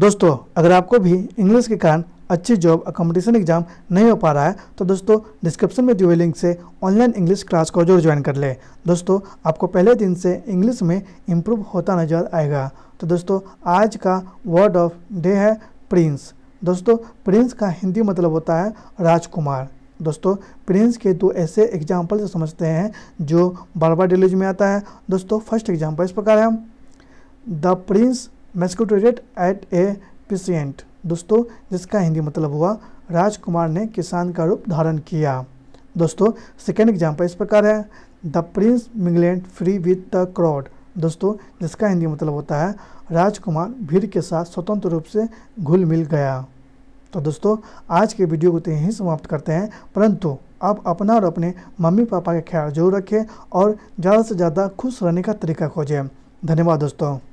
दोस्तों अगर आपको भी इंग्लिश के कारण अच्छी जॉब अकोमोडेशन एग्जाम नहीं हो पा रहा है तो दोस्तों डिस्क्रिप्शन में दिए हुए लिंक से ऑनलाइन इंग्लिश क्लास को जरूर ज्वाइन कर लें दोस्तों आपको पहले दिन से इंग्लिश में इम्प्रूव होता नजर आएगा तो दोस्तों आज का वर्ड ऑफ डे है प्रिंस दोस्तों प्रिंस का हिंदी मतलब होता है राजकुमार दोस्तों प्रिंस के दो ऐसे एग्जाम्पल से समझते हैं जो बार बार डिलीज में आता है दोस्तों फर्स्ट एग्जाम्पल इस प्रकार है the prince masqueraded at a peasant दोस्तों जिसका हिंदी मतलब हुआ राजकुमार ने किसान का रूप धारण किया दोस्तों सेकेंड एग्जाम्पल इस प्रकार है the prince mingled free with the crowd दोस्तों जिसका हिंदी मतलब होता है राजकुमार भीड़ के साथ स्वतंत्र रूप से घुल मिल गया तो दोस्तों आज के वीडियो को तो यहीं समाप्त करते हैं परंतु आप अपना और अपने मम्मी पापा का ख्याल जरूर रखें और ज़्यादा से ज़्यादा खुश रहने का तरीका खोजें धन्यवाद दोस्तों